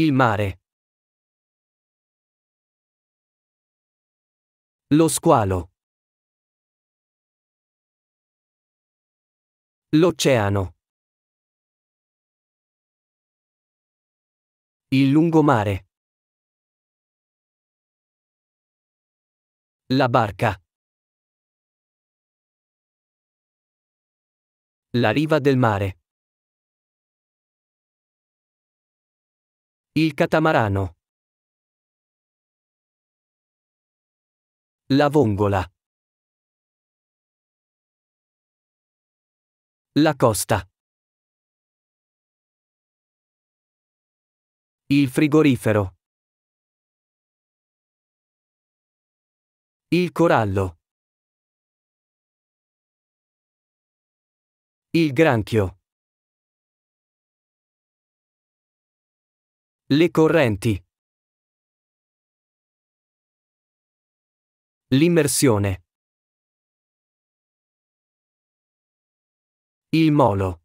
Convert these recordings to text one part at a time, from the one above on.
Il mare. Lo squalo. L'oceano. Il lungomare. La barca. La riva del mare. Il catamarano. La vongola. La costa. Il frigorifero. Il corallo. Il granchio. Le correnti. L'immersione. Il molo.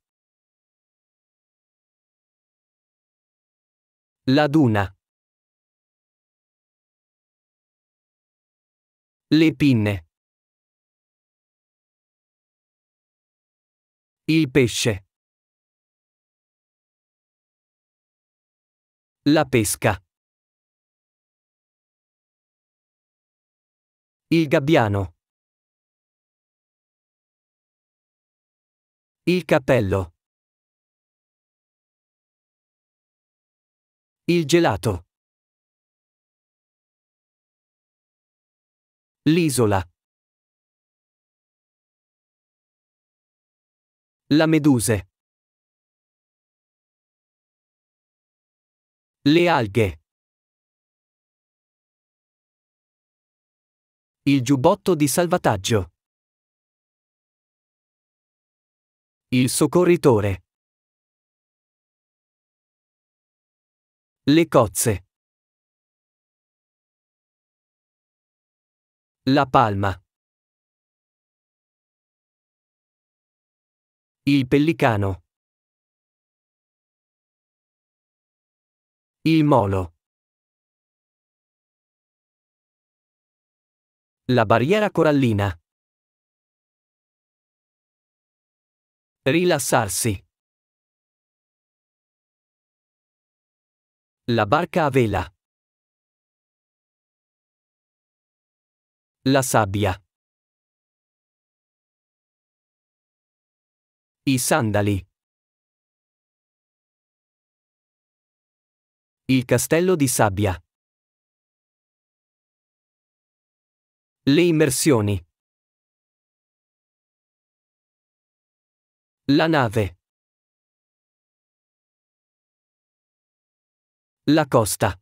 La duna. Le pinne. Il pesce. La pesca. Il gabbiano. Il cappello. Il gelato. L'isola. La meduse. Le alghe. Il giubbotto di salvataggio. Il soccorritore. Le cozze. La palma. Il pellicano. Il molo. La barriera corallina. Rilassarsi. La barca a vela. La sabbia. I sandali. Il castello di sabbia. Le immersioni. La nave. La costa.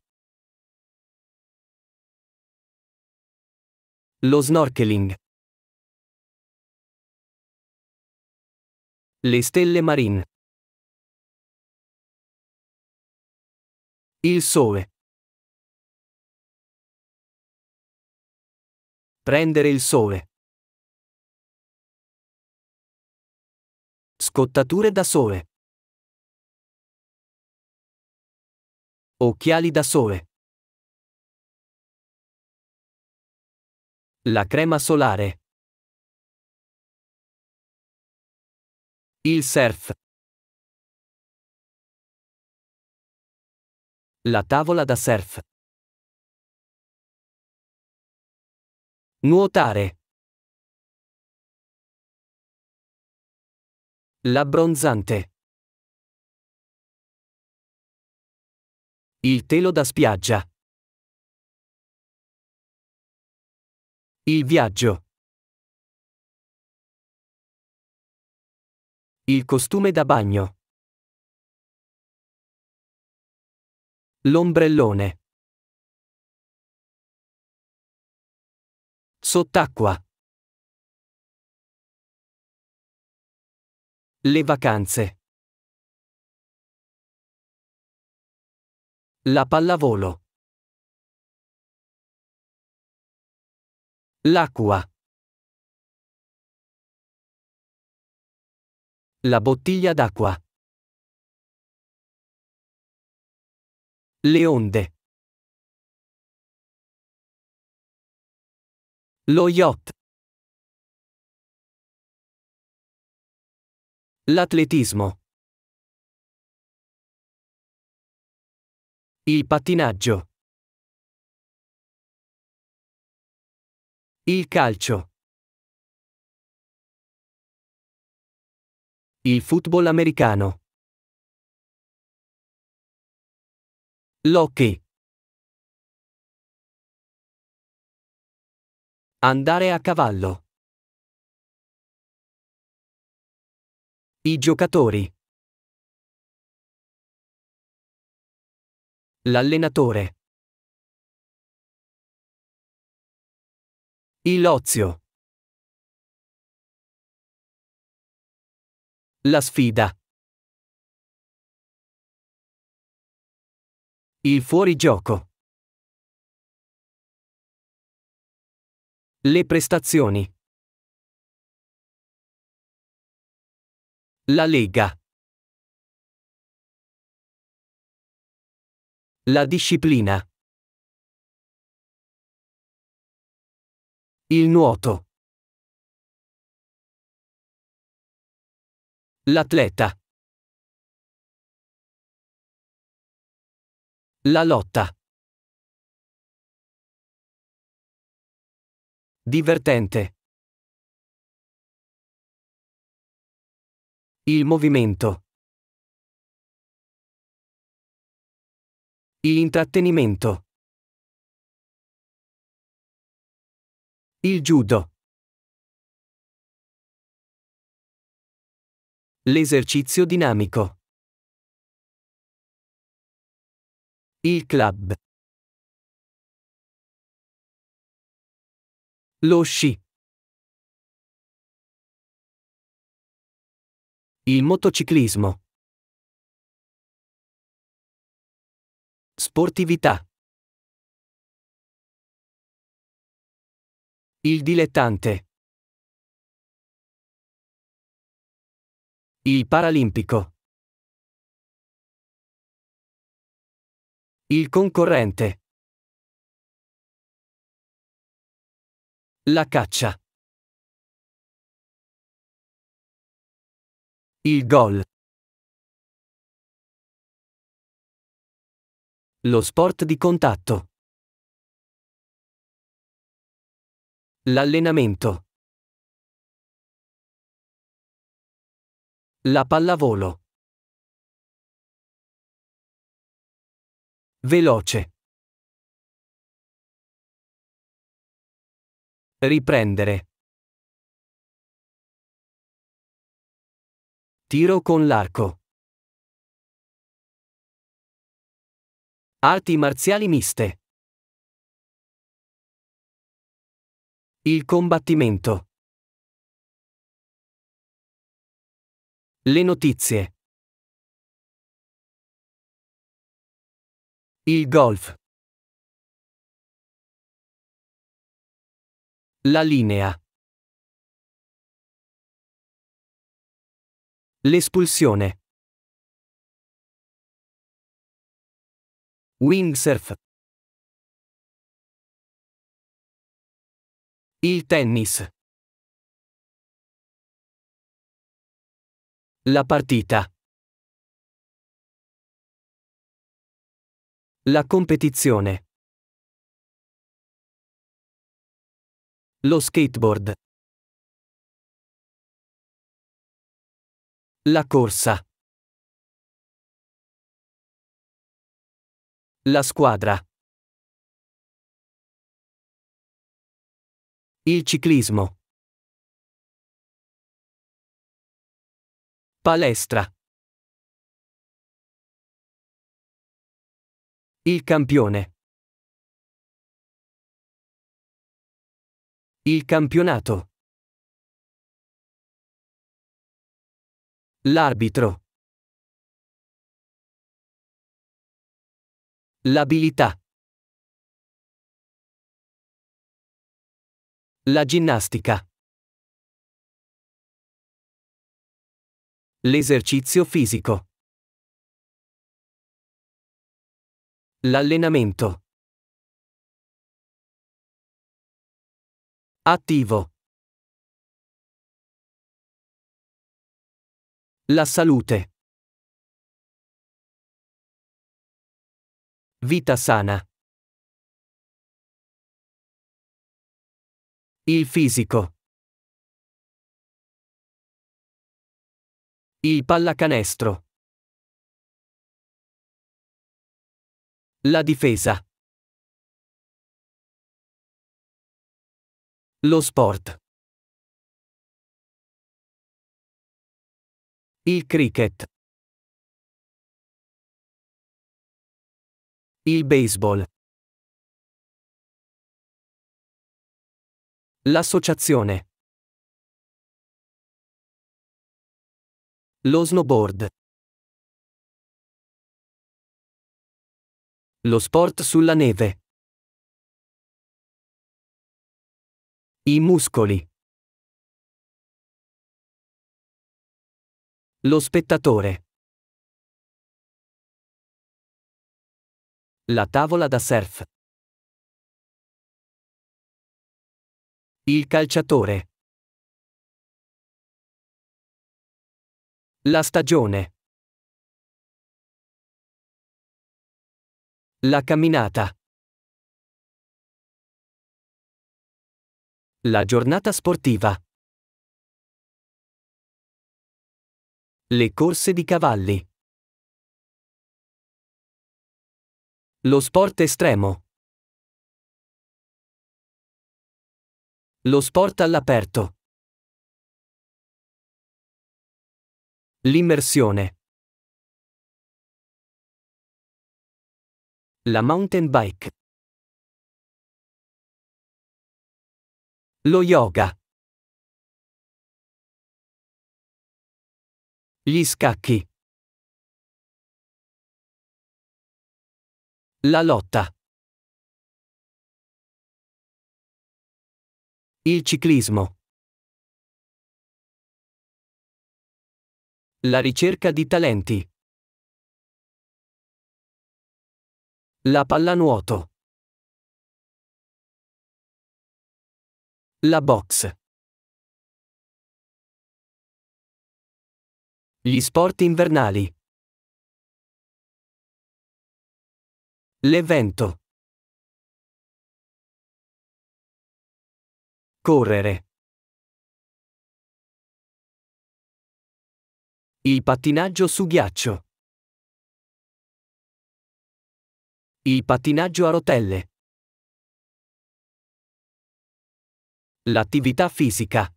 Lo snorkeling. Le stelle marine. Il sole. Prendere il sole. Scottature da sole. Occhiali da sole. La crema solare. Il surf. La tavola da surf. Nuotare. L'abbronzante. Il telo da spiaggia. Il viaggio. Il costume da bagno. L'ombrellone. Sott'acqua. Le vacanze. La pallavolo. L'acqua. La bottiglia d'acqua. Le onde. Lo yacht. L'atletismo. Il pattinaggio. Il calcio. Il football americano. Loki. Andare a cavallo. I giocatori. L'allenatore. Il lozio. La sfida. Il fuorigioco. Le prestazioni. La Lega. La disciplina. Il nuoto. L'atleta. La lotta. Divertente. Il movimento. L'intrattenimento. Il judo. L'esercizio dinamico. Il club. Lo sci. Il motociclismo. Sportività. Il dilettante. Il paralimpico. Il concorrente. La caccia. Il gol. Lo sport di contatto. L'allenamento. La pallavolo. Veloce. Riprendere. Tiro con l'arco. Arti marziali miste. Il combattimento. Le notizie. Il golf. La linea. L'espulsione. Windsurf. Il tennis. La partita. La competizione. Lo skateboard. La corsa. La squadra. Il ciclismo. Palestra. Il campione. Il campionato. L'arbitro. L'abilità. La ginnastica. L'esercizio fisico. L'allenamento. Attivo. La salute. Vita sana. Il fisico. Il pallacanestro. La difesa. Lo sport. Il cricket. Il baseball. L'associazione. Lo snowboard. Lo sport sulla neve. I muscoli. Lo spettatore. La tavola da surf. Il calciatore. La stagione. La camminata. La giornata sportiva. Le corse di cavalli. Lo sport estremo. Lo sport all'aperto. L'immersione. La mountain bike. Lo yoga. Gli scacchi. La lotta. Il ciclismo. La ricerca di talenti. La pallanuoto. La box. Gli sport invernali. L'evento. Correre. Il pattinaggio su ghiaccio. Il pattinaggio a rotelle. L'attività fisica.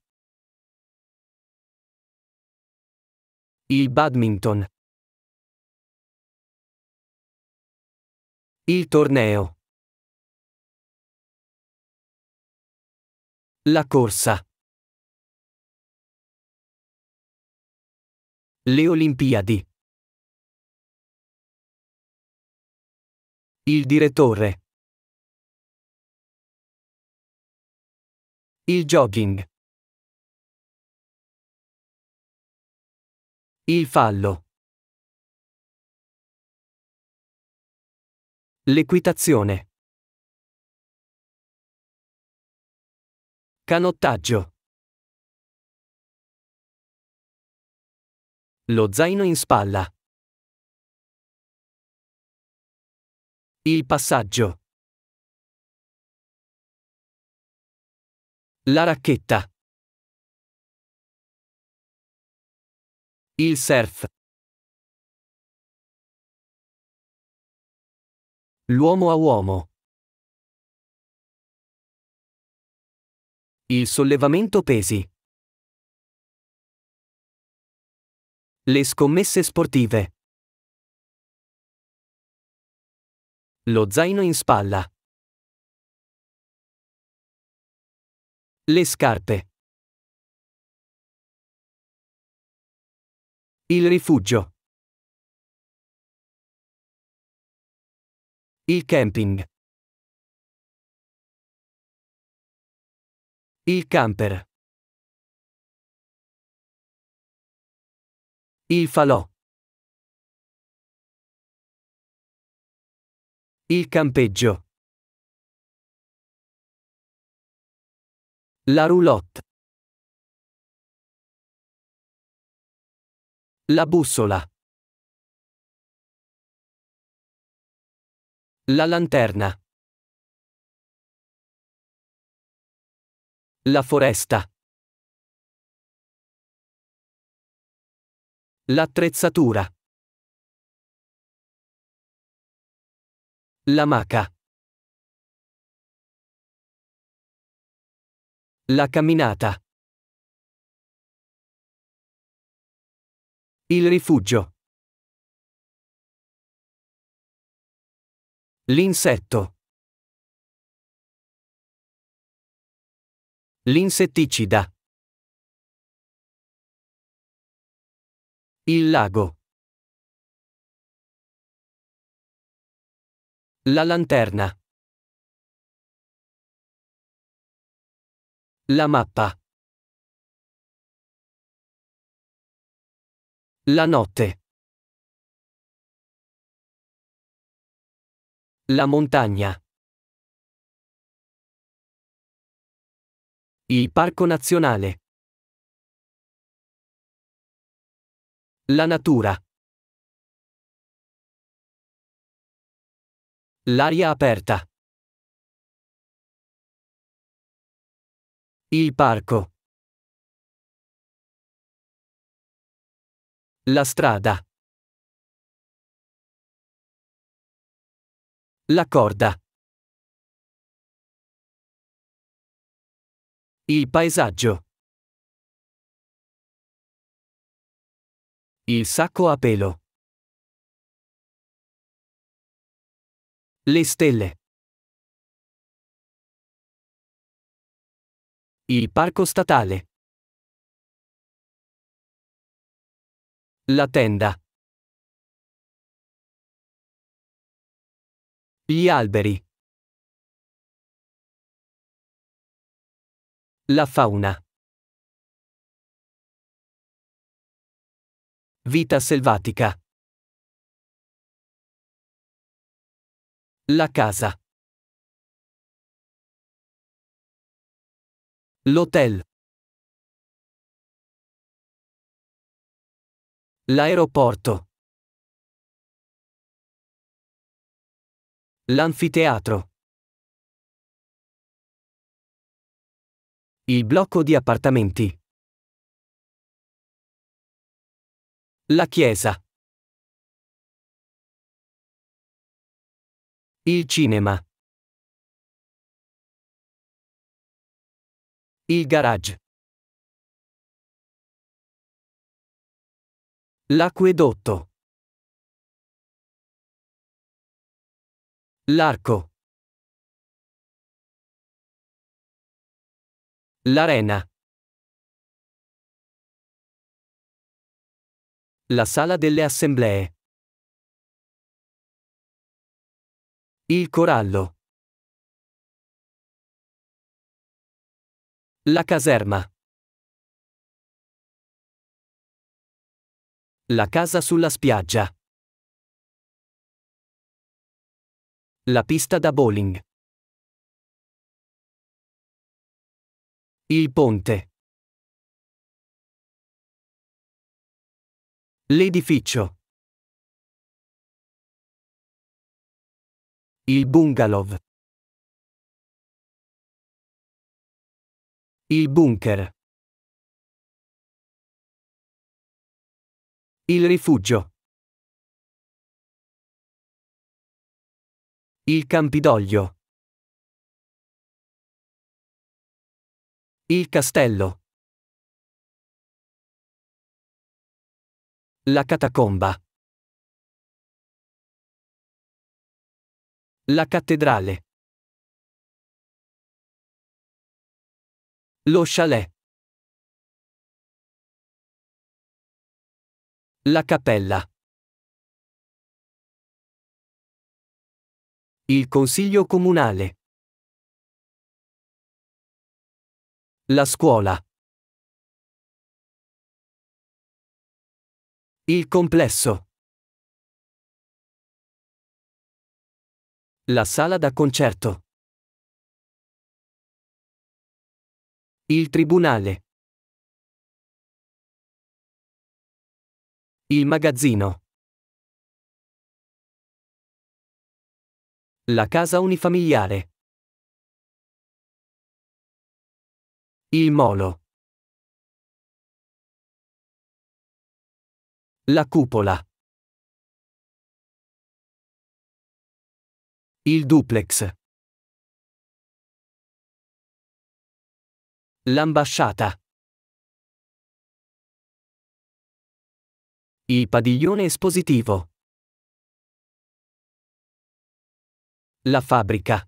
Il badminton. Il torneo. La corsa. Le Olimpiadi. Il direttore. Il jogging. Il fallo. L'equitazione. Canottaggio. Lo zaino in spalla. Il passaggio. La racchetta. Il surf. L'uomo a uomo. Il sollevamento pesi. Le scommesse sportive. Lo zaino in spalla. Le scarpe. Il rifugio. Il camping. Il camper. Il falò. Il campeggio. La roulotte. La bussola. La lanterna. La foresta. L'attrezzatura. La maca. La camminata. Il rifugio. L'insetto. L'insetticida. Il lago. La lanterna. La mappa. La notte. La montagna. Il parco nazionale. La natura. L'aria aperta. Il parco. La strada. La corda. Il paesaggio. Il sacco a pelo. Le stelle. Il parco statale. La tenda. Gli alberi. La fauna. Vita selvatica. La casa. L'hotel. L'aeroporto. L'anfiteatro. Il blocco di appartamenti. La chiesa. Il cinema. Il garage. L'acquedotto. L'arco. L'arena. La sala delle assemblee. Il corallo. La caserma. La casa sulla spiaggia. La pista da bowling. Il ponte. L'edificio. Il bungalow. Il bunker. Il rifugio. Il Campidoglio. Il castello. La catacomba. La cattedrale. Lo chalet. La cappella. Il consiglio comunale. La scuola. Il complesso. La sala da concerto. Il tribunale. Il magazzino. La casa unifamiliare. Il molo. La cupola. Il duplex. L'ambasciata. Il padiglione espositivo. La fabbrica.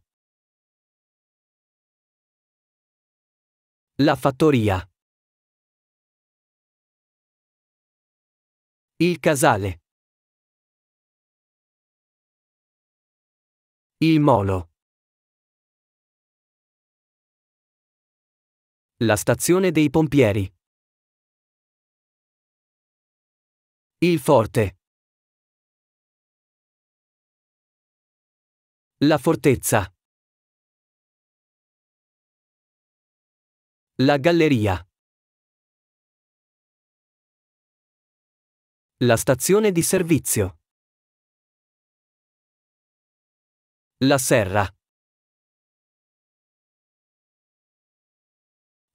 La fattoria. Il casale. Il molo. La stazione dei pompieri. Il forte. La fortezza. La galleria. La stazione di servizio. La serra.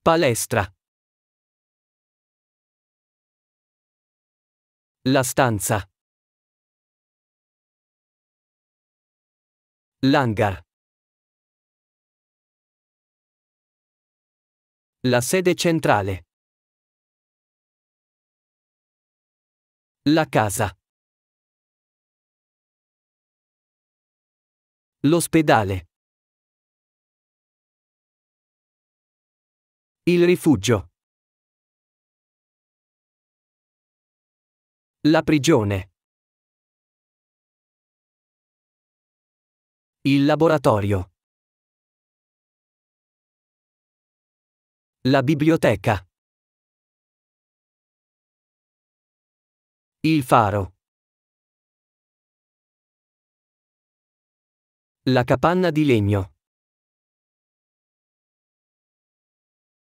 Palestra. La stanza. L'hangar. La sede centrale. La casa. L'ospedale. Il rifugio. La prigione. Il laboratorio. La biblioteca. Il faro. La capanna di legno.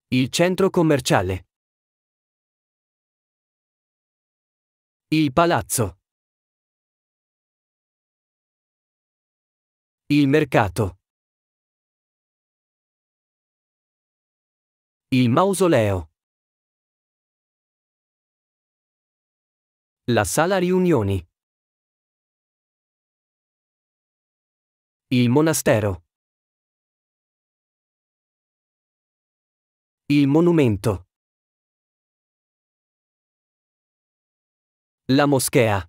Il centro commerciale. Il palazzo. Il mercato. Il mausoleo. La sala riunioni. Il monastero. Il monumento. La moschea.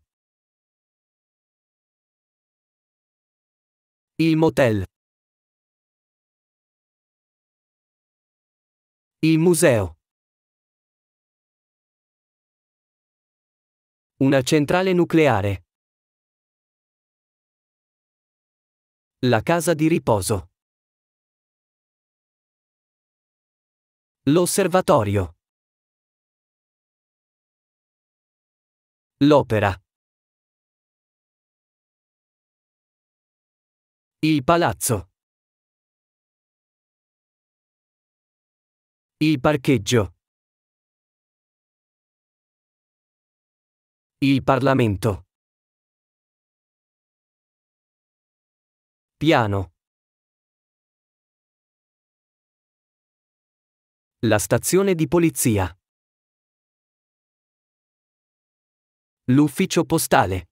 Il motel. Il museo. Una centrale nucleare. La casa di riposo. L'osservatorio. L'opera. Il palazzo. Il parcheggio. Il Parlamento. Piano. La stazione di polizia. L'ufficio postale.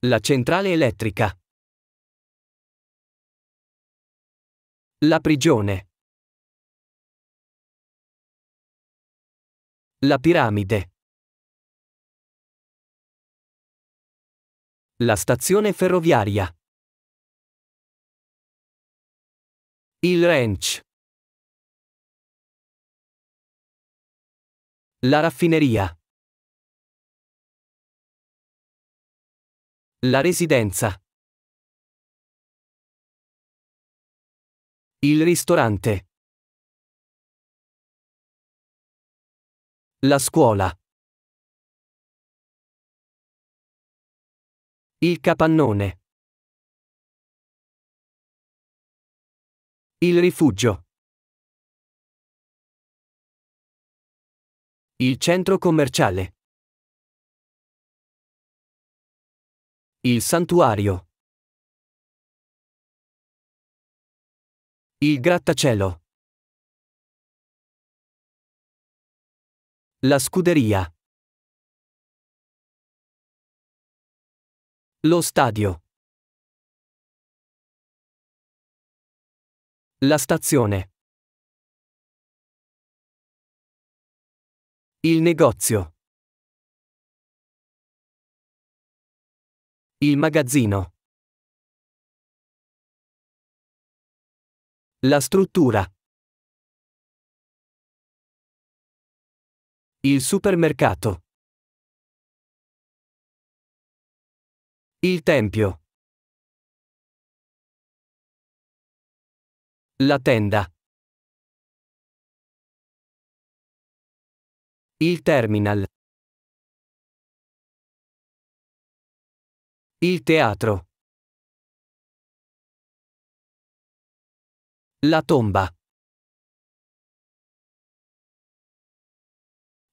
La centrale elettrica. La prigione. La piramide. La stazione ferroviaria. Il ranch. La raffineria. La residenza. Il ristorante. La scuola. Il capannone. Il rifugio. Il centro commerciale. Il santuario. Il grattacielo. La scuderia. Lo stadio. La stazione. Il negozio. Il magazzino. La struttura. Il supermercato. Il Tempio. La tenda. Il terminal. Il teatro. La tomba.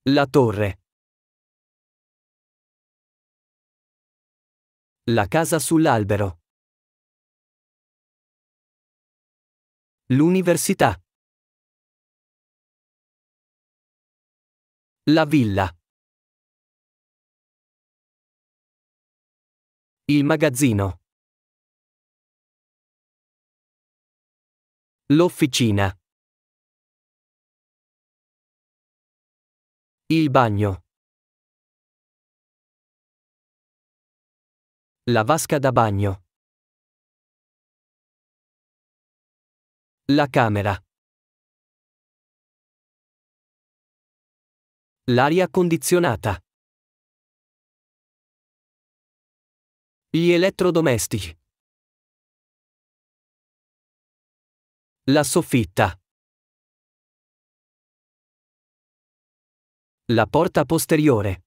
La torre. La casa sull'albero. L'università. La villa. Il magazzino. L'officina. Il bagno. La vasca da bagno. La camera. L'aria condizionata. Gli elettrodomestici. La soffitta. La porta posteriore.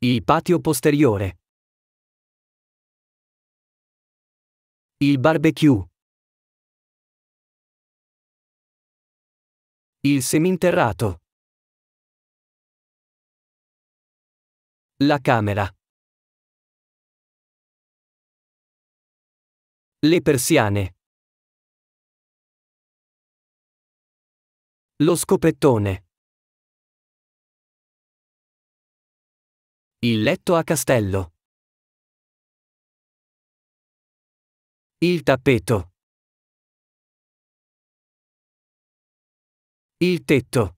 Il patio posteriore. Il barbecue. Il seminterrato. La camera. Le persiane. Lo scopettone. Il letto a castello. Il tappeto. Il tetto.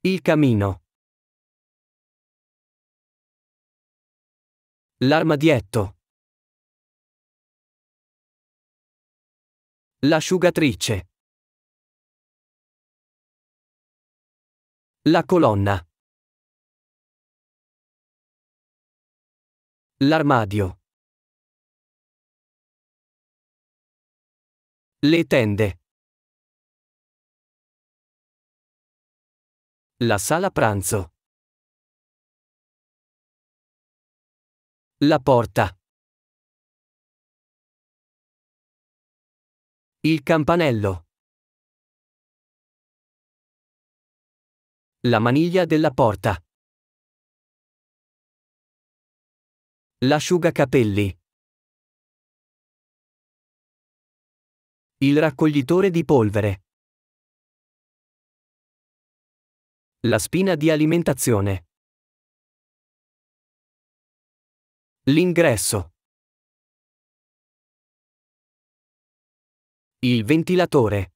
Il camino. L'armadietto. L'asciugatrice. La colonna. L'armadio. Le tende. La sala pranzo. La porta. Il campanello. La maniglia della porta. L'asciugacapelli. Il raccoglitore di polvere. La spina di alimentazione. L'ingresso. Il ventilatore.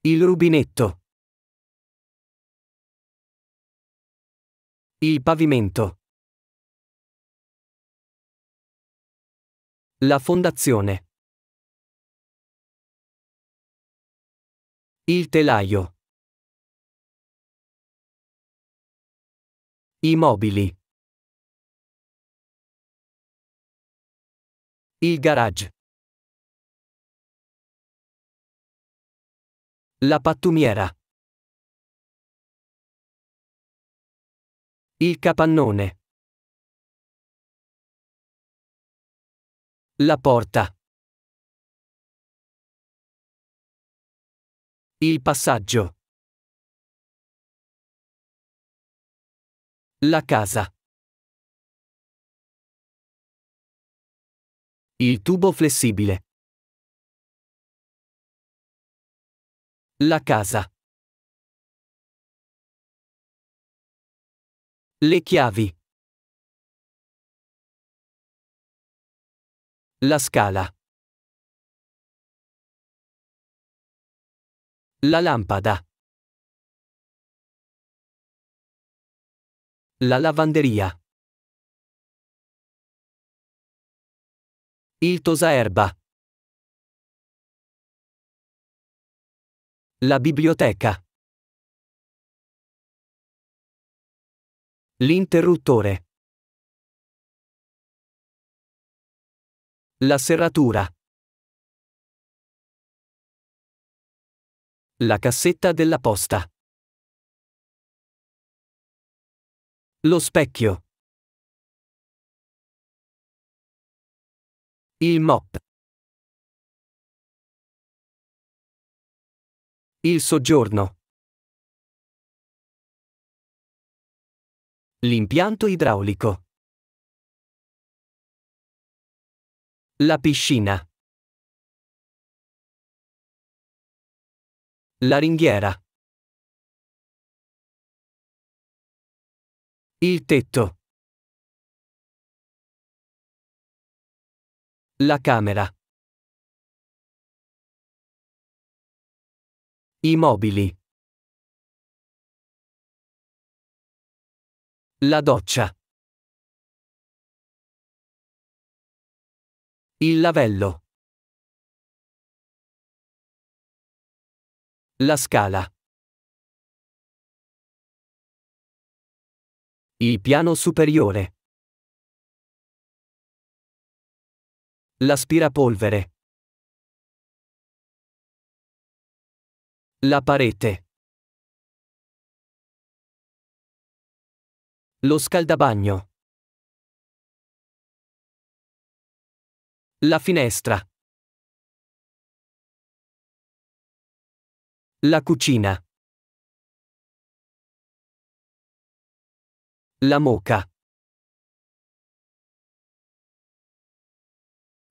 Il rubinetto. Il pavimento. La fondazione. Il telaio. I mobili. Il garage. La pattumiera. Il capannone. La porta. Il passaggio. La casa. Il tubo flessibile. La casa. Le chiavi. La scala. La lampada. La lavanderia. Il tosaerba. La biblioteca. L'interruttore. La serratura. La cassetta della posta. Lo specchio. Il mop. Il soggiorno. L'impianto idraulico. La piscina. La ringhiera. Il tetto. La camera. I mobili. La doccia. Il lavello. La scala. Il piano superiore. L'aspirapolvere. La parete. Lo scaldabagno. La finestra. La cucina. La moca.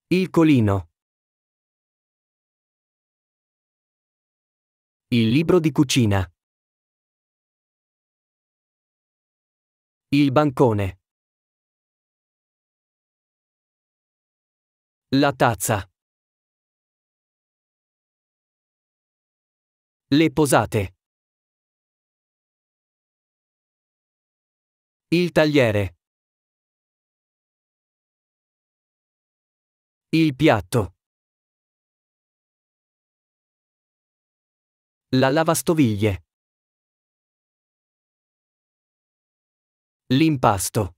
Il colino. Il libro di cucina. Il bancone. La tazza. Le posate. Il tagliere. Il piatto. La lavastoviglie. L'impasto.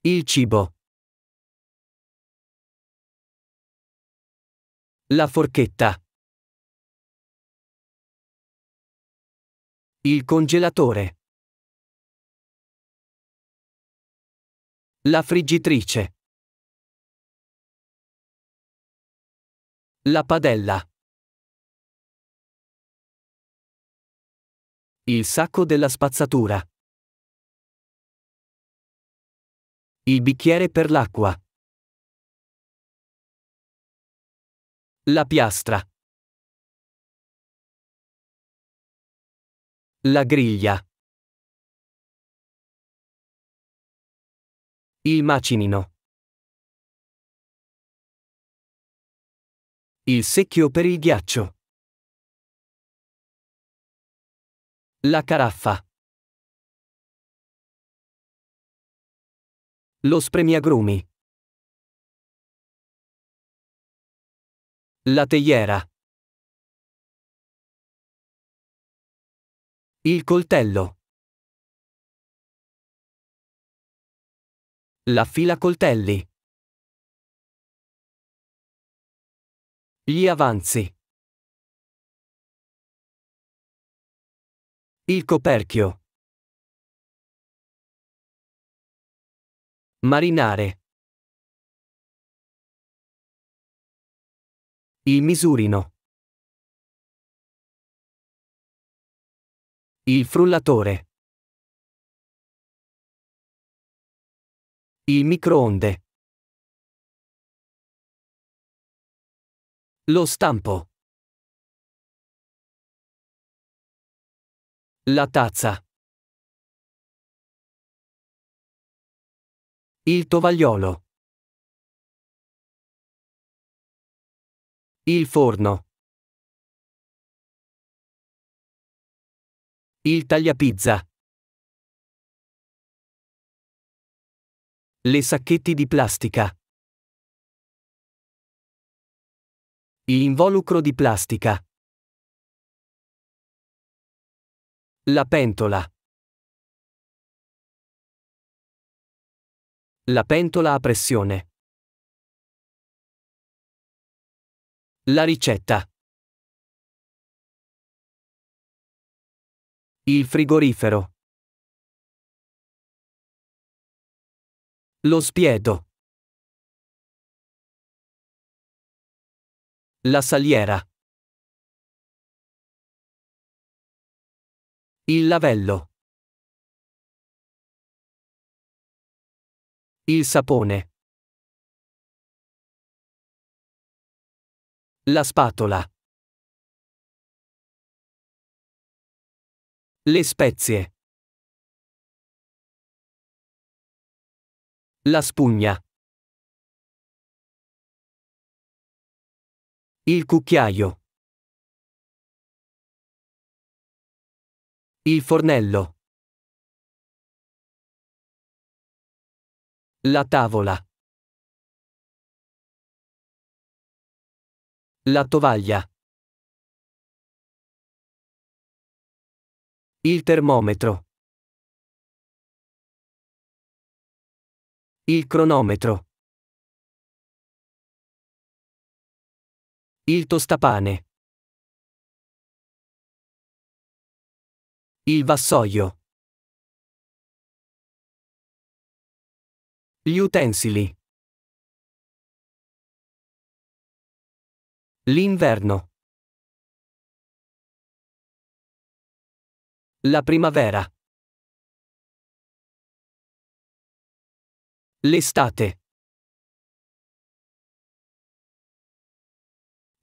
Il cibo. La forchetta. Il congelatore. La friggitrice. La padella. Il sacco della spazzatura. Il bicchiere per l'acqua. La piastra. La griglia. Il macinino. Il secchio per il ghiaccio. La caraffa. Lo spremiagrumi. La teiera. Il coltello. La fila coltelli. Gli avanzi. Il coperchio. Marinare. Il misurino. Il frullatore. Il microonde. Lo stampo. La tazza. Il tovagliolo. Il forno. Il tagliapizza. Le sacchetti di plastica. L'involucro di plastica. La pentola. La pentola a pressione. La ricetta. Il frigorifero. Lo spiedo. La saliera. Il lavello. Il sapone. La spatola. Le spezie. La spugna. Il cucchiaio. Il fornello. La tavola. La tovaglia. Il termometro. Il cronometro. Il tostapane. Il vassoio. Gli utensili. L'inverno. La primavera. L'estate.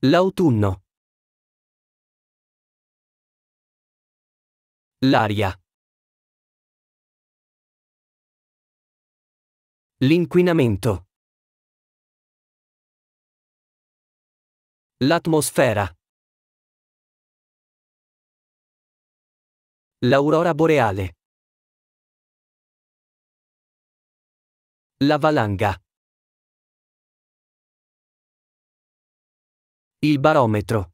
L'autunno. L'aria. L'inquinamento. L'atmosfera. L'aurora boreale. La valanga. Il barometro.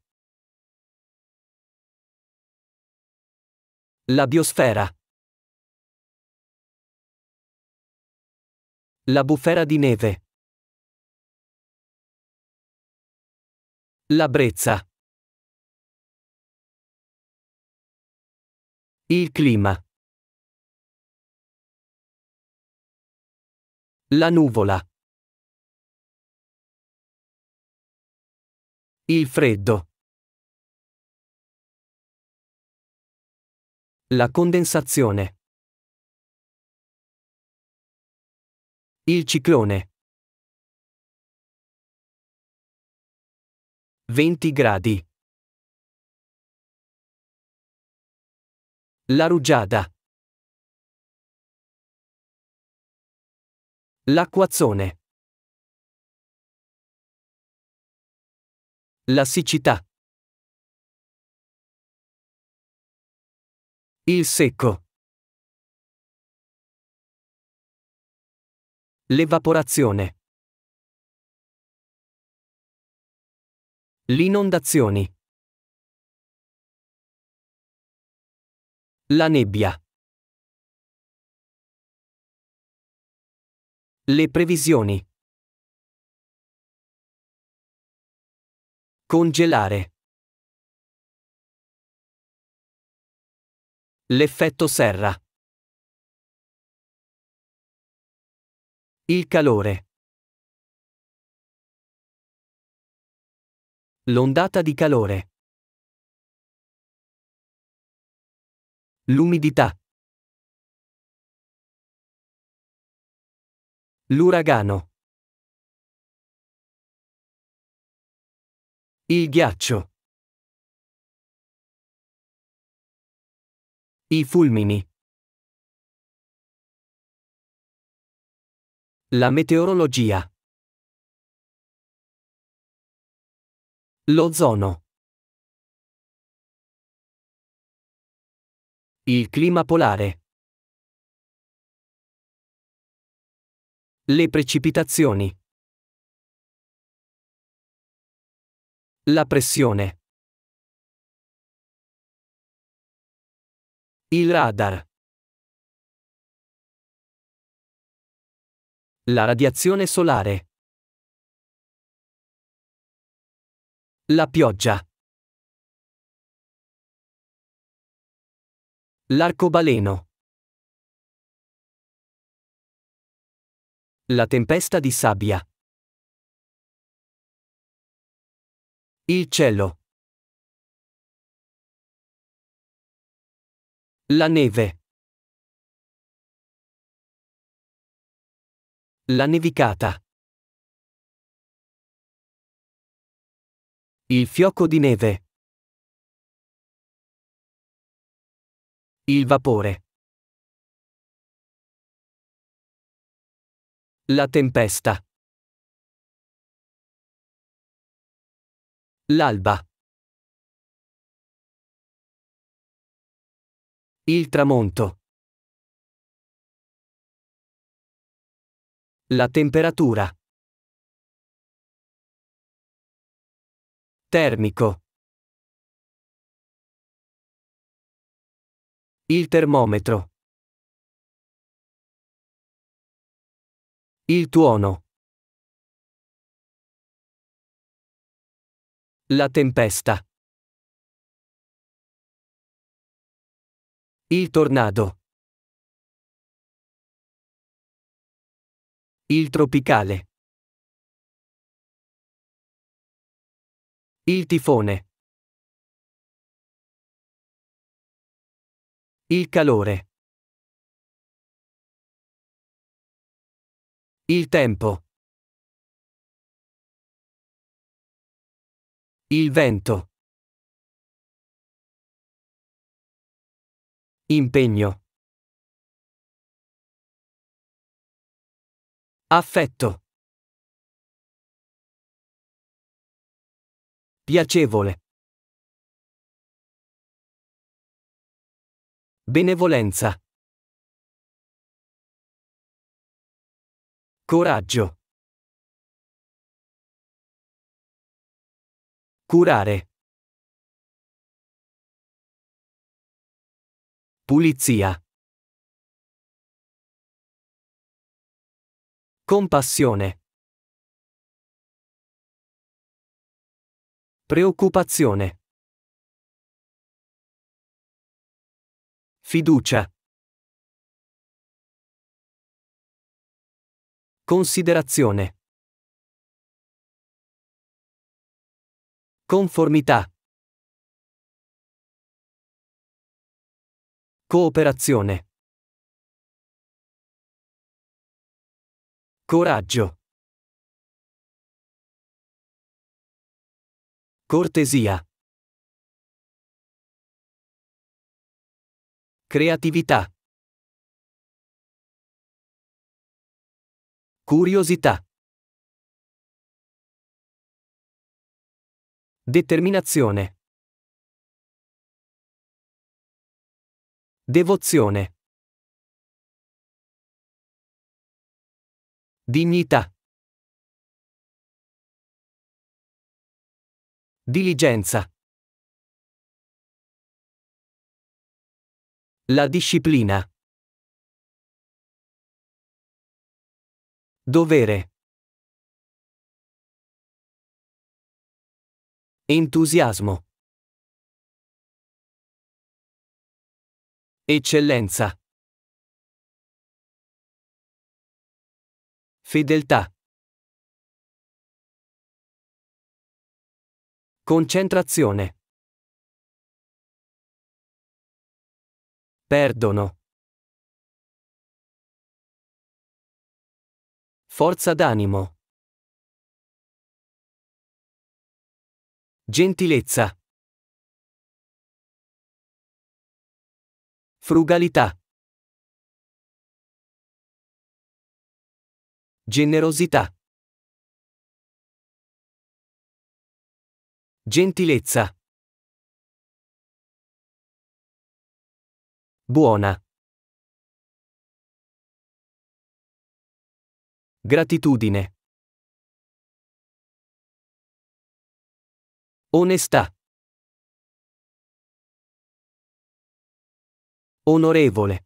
La biosfera. La bufera di neve. La brezza. Il clima. La nuvola. Il freddo. La condensazione. Il ciclone. 20 gradi. La rugiada. L'acquazzone. La siccità. Il secco. L'evaporazione. L'inondazioni. La nebbia. Le previsioni. Congelare. L'effetto serra. Il calore. L'ondata di calore. L'umidità. L'uragano. Il ghiaccio. I fulmini. La meteorologia. L'ozono. Il clima polare. Le precipitazioni. La pressione. Il radar. La radiazione solare. La pioggia. L'arcobaleno. La tempesta di sabbia. Il cielo. La neve. La nevicata. Il fioco di neve. Il vapore. La tempesta. L'alba. Il tramonto. La temperatura. Termico. Il termometro. Il tuono. La tempesta. Il tornado. Il tropicale. Il tifone. Il calore. Il tempo. Il vento. Impegno. Affetto. Piacevole. Benevolenza. Coraggio. Curare. Pulizia. Compassione. Preoccupazione. Fiducia. Considerazione. Conformità. Cooperazione. Coraggio. Cortesia. Creatività. Curiosità. Determinazione. Devozione. Dignità. Diligenza. La disciplina. Dovere. Entusiasmo. Eccellenza. Fedeltà. Concentrazione. Perdono. Forza d'animo. Gentilezza. Frugalità. Generosità. Gentilezza. Buona. Gratitudine. Onestà. Onorevole.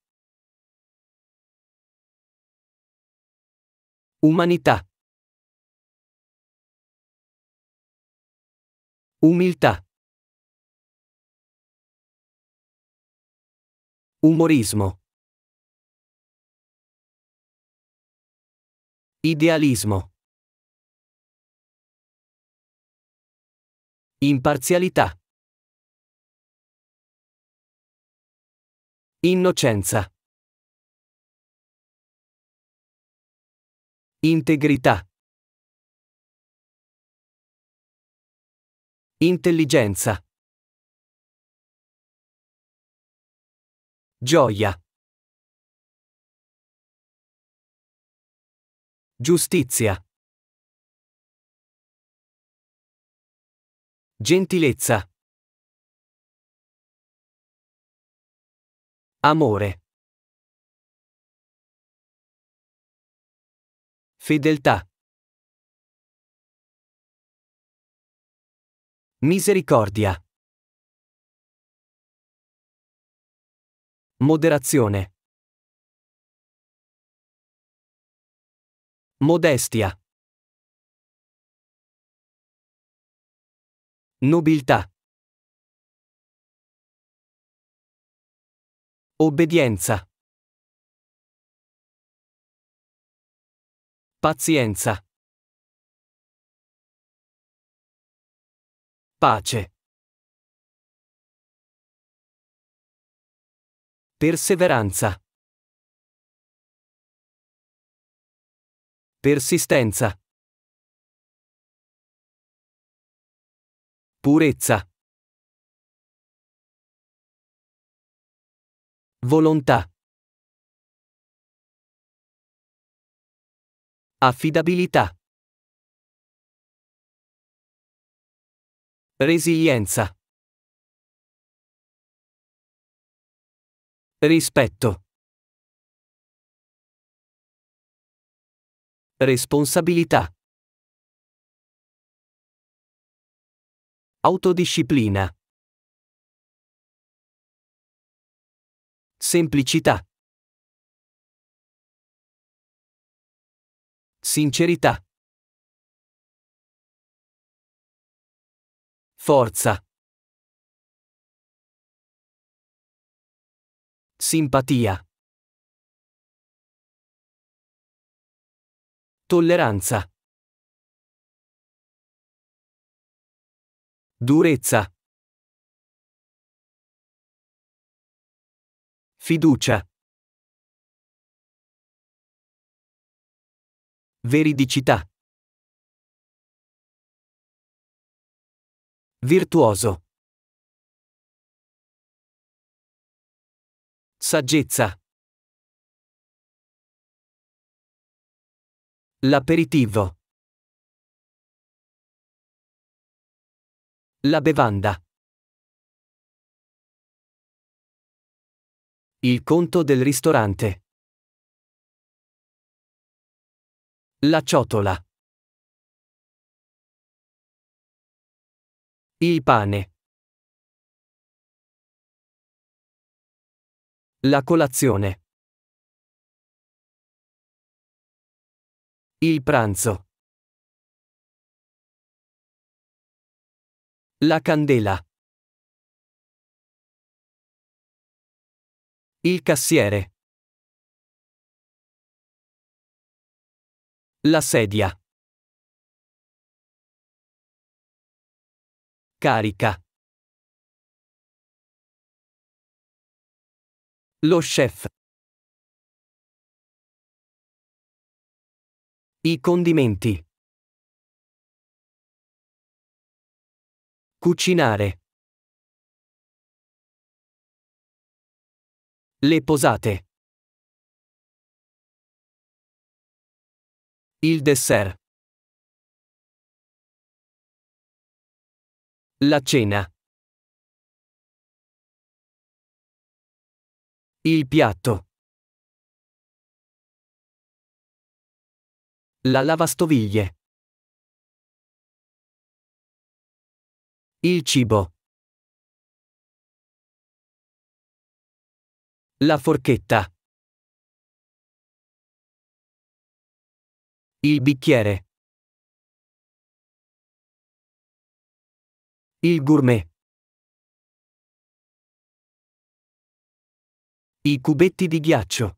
Umanità. Umiltà. Umorismo. Idealismo. Imparzialità. Innocenza. Integrità. Intelligenza. Gioia. Giustizia. Gentilezza. Amore. Fedeltà. Misericordia. Moderazione. Modestia. Nobiltà. Obbedienza. Pazienza. Pace. Perseveranza. Persistenza. Purezza. Volontà. Affidabilità. Resilienza. Rispetto. Responsabilità. Autodisciplina. Semplicità. Sincerità. Forza. Simpatia. Tolleranza. Durezza. Fiducia. Veridicità. Virtuoso. Saggezza. L'aperitivo. La bevanda. Il conto del ristorante. La ciotola. Il pane. La colazione. Il pranzo. La candela. Il cassiere. La sedia. Carica. Lo chef. I condimenti. Cucinare. Le posate. Il dessert. La cena. Il piatto. La lavastoviglie. Il cibo. La forchetta. Il bicchiere. Il gourmet. I cubetti di ghiaccio.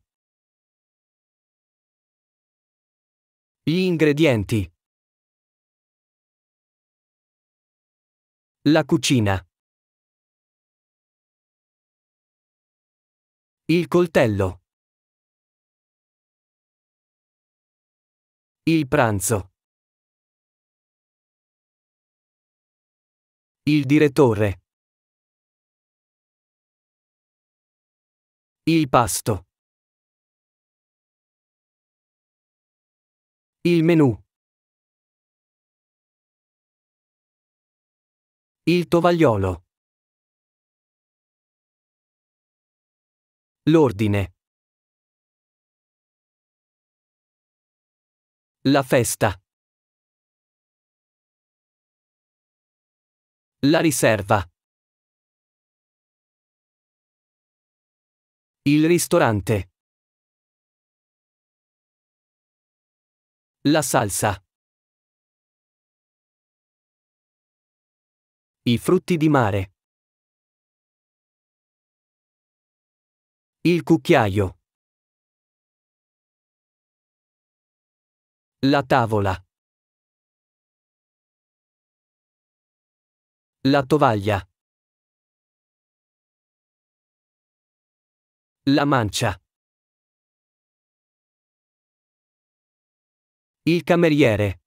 Gli ingredienti. La cucina. Il coltello. Il pranzo. Il direttore. Il pasto. Il menù. Il tovagliolo. L'ordine. La festa. La riserva. Il ristorante. La salsa. I frutti di mare. Il cucchiaio. La tavola. La tovaglia. La mancia. Il cameriere.